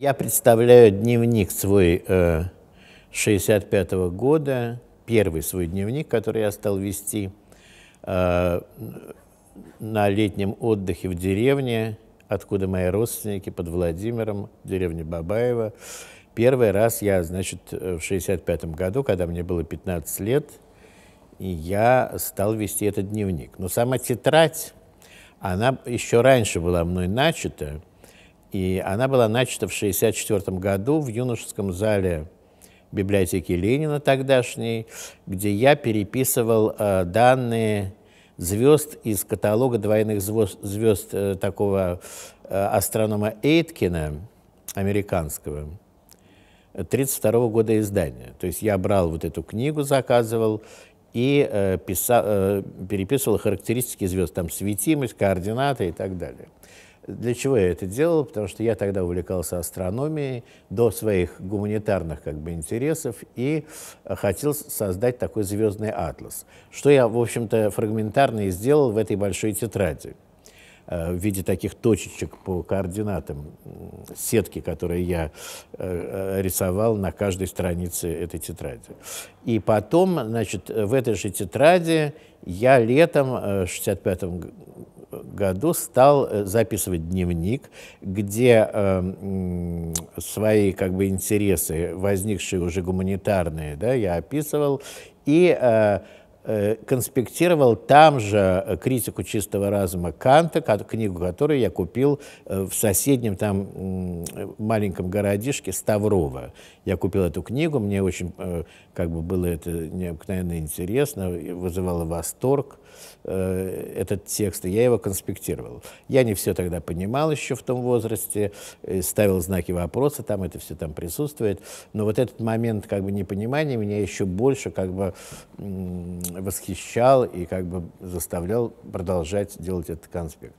Я представляю дневник свой э, 65 -го года, первый свой дневник, который я стал вести э, на летнем отдыхе в деревне, откуда мои родственники под Владимиром, в деревне Бабаева. Первый раз я, значит, э, в 65 году, когда мне было 15 лет, я стал вести этот дневник. Но сама тетрадь, она еще раньше была мной начата, и она была начата в 1964 году в юношеском зале библиотеки Ленина тогдашней, где я переписывал э, данные звезд из каталога двойных звезд, звезд э, такого э, астронома Эйткина, американского, 32 -го года издания. То есть я брал вот эту книгу, заказывал и э, писал, э, переписывал характеристики звезд, там светимость, координаты и так далее. Для чего я это делал? Потому что я тогда увлекался астрономией до своих гуманитарных как бы, интересов и э, хотел создать такой звездный атлас, что я, в общем-то, фрагментарно и сделал в этой большой тетради э, в виде таких точечек по координатам сетки, которые я э, рисовал на каждой странице этой тетради. И потом, значит, в этой же тетради я летом 65 году стал э, записывать дневник, где э, свои как бы интересы, возникшие уже гуманитарные, да, я описывал, и э, Э, конспектировал там же э, критику чистого разума Канта, книгу которую я купил э, в соседнем там маленьком городишке Ставрово. Я купил эту книгу, мне очень как бы было это необыкновенно интересно, вызывало восторг этот текст, и я его конспектировал. Я не все тогда понимал еще в том возрасте, ставил знаки вопроса, там это все там присутствует, но вот этот момент как бы непонимания меня еще больше как бы восхищал и как бы заставлял продолжать делать этот конспект.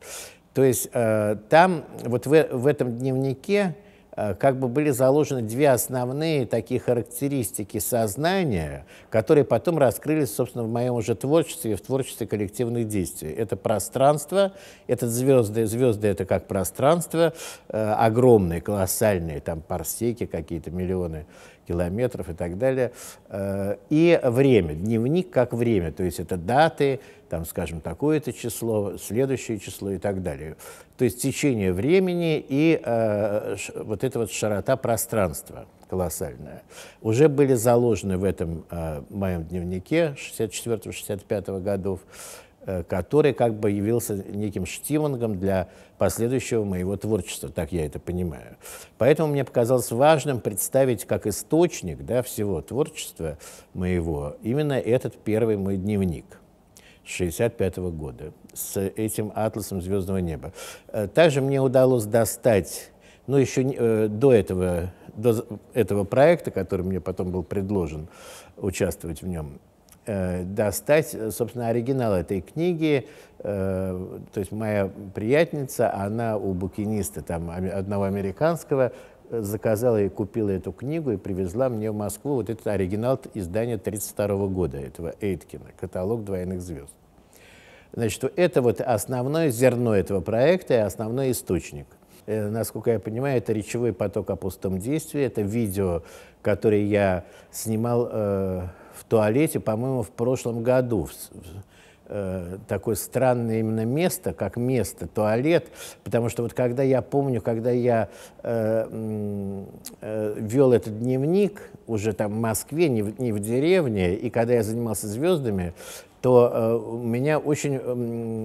То есть э, там, вот в, в этом дневнике, э, как бы были заложены две основные такие характеристики сознания, которые потом раскрылись, собственно, в моем уже творчестве в творчестве коллективных действий. Это пространство, это звезды, звезды это как пространство, э, огромные, колоссальные, там парсеки какие-то, миллионы километров и так далее. Э, и время, дневник как время, то есть это даты, там, скажем, такое-то число, следующее число и так далее. То есть течение времени и э, вот эта вот широта пространства колоссальная. Уже были заложены в этом э, моем дневнике 64-65 годов Э, который как бы явился неким штимунгом для последующего моего творчества, так я это понимаю. Поэтому мне показалось важным представить как источник да, всего творчества моего именно этот первый мой дневник. 1965 года с этим атласом звездного неба. Э, также мне удалось достать, ну еще э, до этого, до этого проекта, который мне потом был предложен участвовать в нем, Э, достать, э, собственно, оригинал этой книги. Э, то есть моя приятница, она у букиниста там, одного американского, заказала и купила эту книгу и привезла мне в Москву вот этот оригинал издания 1932 года, этого Эйткина, каталог двойных звезд. Значит, это вот основное зерно этого проекта и основной источник. Насколько я понимаю, это речевой поток о пустом действии, это видео, которое я снимал в туалете, по-моему, в прошлом году. Э, такое странное именно место, как место, туалет, потому что вот когда я помню, когда я э, э, вел этот дневник уже там в Москве, не в, не в деревне, и когда я занимался звездами, то э, меня очень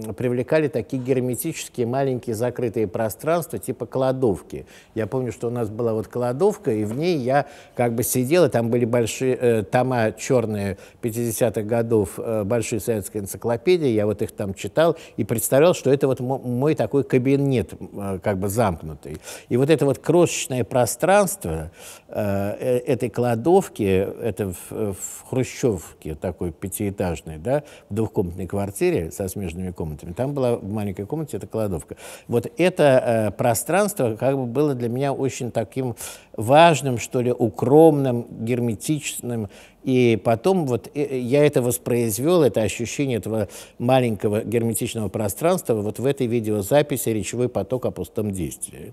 эм, привлекали такие герметические маленькие закрытые пространства типа кладовки. Я помню, что у нас была вот кладовка, и в ней я как бы сидел, и там были большие э, тома черные 50-х годов э, большой советской энциклопедии, я вот их там читал и представлял, что это вот мой такой кабинет э, как бы замкнутый. И вот это вот крошечное пространство э, э этой кладовки, это в, э, в Хрущевке такой пятиэтажной, да, в двухкомнатной квартире со смежными комнатами. Там была в маленькой комнате эта кладовка. Вот это э, пространство как бы было для меня очень таким важным, что ли, укромным, герметичным. И потом вот э, э, я это воспроизвел, это ощущение этого маленького герметичного пространства вот в этой видеозаписи «Речевой поток о пустом действии».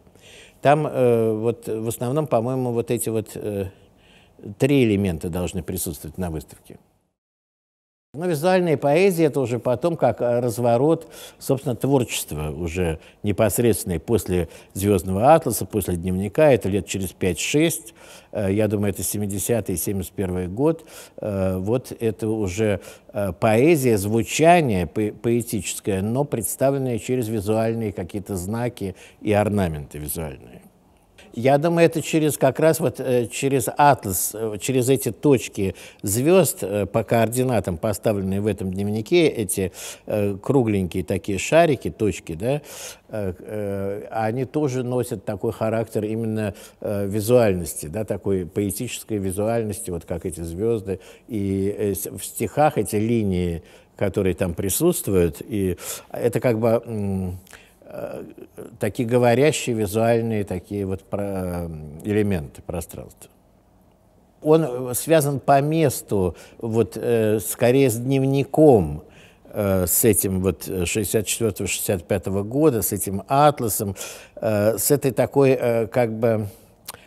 Там э, вот в основном, по-моему, вот эти вот э, три элемента должны присутствовать на выставке. Но визуальная поэзия – это уже потом как э, разворот, собственно, творчества уже непосредственно после «Звездного атласа», после «Дневника». Это лет через 5-6, э, я думаю, это 70-й, 71 год. Э, вот это уже поэзия, звучание поэтическое, но представленное через визуальные какие-то знаки и орнаменты визуальные. Я думаю, это через как раз вот э, через атлас, э, через эти точки звезд э, по координатам, поставленные в этом дневнике, эти кругленькие такие шарики, точки, да, они тоже носят такой характер именно визуальности, да, такой поэтической визуальности, вот как эти звезды. И в стихах эти линии, которые там присутствуют, и это как бы такие говорящие визуальные такие вот про, э, элементы пространства. Он э, связан по месту, вот э, скорее с дневником, э, с этим вот 64-65 э, года, с этим атласом, э, с этой такой э, как бы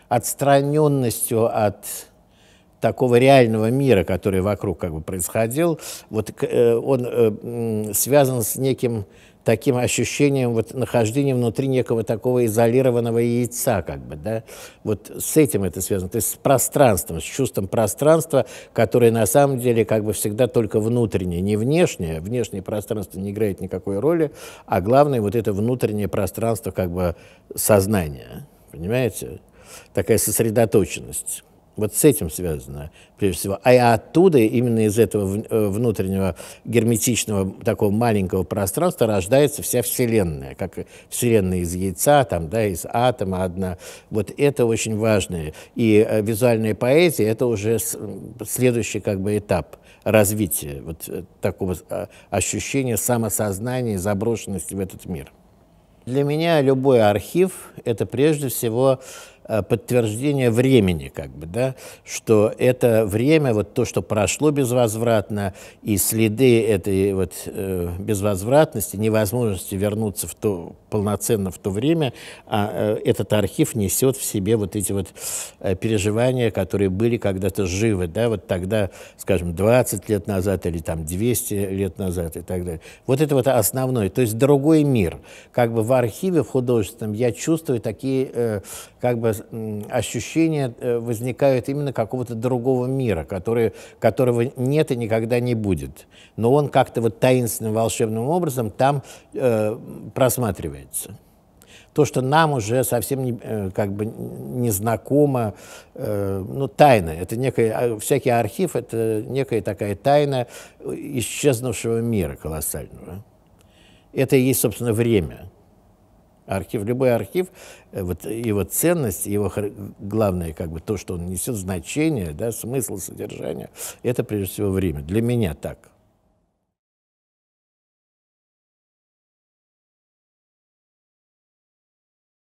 отстраненностью от такого реального мира, который вокруг как бы происходил, вот э, он э, связан с неким таким ощущением вот нахождения внутри некого такого изолированного яйца, как бы, да, вот с этим это связано, то есть с пространством, с чувством пространства, которое на самом деле как бы всегда только внутреннее, не внешнее, внешнее пространство не играет никакой роли, а главное вот это внутреннее пространство как бы сознания, понимаете, такая сосредоточенность. Вот с этим связано, прежде всего. А оттуда, именно из этого э, внутреннего герметичного такого маленького пространства рождается вся Вселенная, как Вселенная из яйца, там, да, из атома одна. Вот это очень важное. И э, визуальная поэзия — это уже следующий как бы этап развития вот э, такого ощущения самосознания заброшенности в этот мир. Для меня любой архив — это прежде всего Э, подтверждение времени, как бы, да, что это время, вот то, что прошло безвозвратно, и следы этой вот э, безвозвратности, невозможности вернуться в то, полноценно в то время, а, э, этот архив несет в себе вот эти вот э, переживания, которые были когда-то живы, да, вот тогда, скажем, 20 лет назад или там 200 лет назад и так далее. Вот это вот основное, то есть другой мир. Как бы в архиве, в художественном я чувствую такие, э, как бы ощущения э, возникают именно какого-то другого мира, который, которого нет и никогда не будет. Но он как-то вот таинственным волшебным образом там э, просматривается. То, что нам уже совсем не, э, как бы незнакомо, э, ну, тайна. Это некая, а, всякий архив — это некая такая тайна э, исчезнувшего мира колоссального. Это и есть, собственно, время — Архив, любой архив, э, вот его ценность, его главное, как бы то, что он несет значение, да, смысл содержания, это прежде всего время. Для меня так.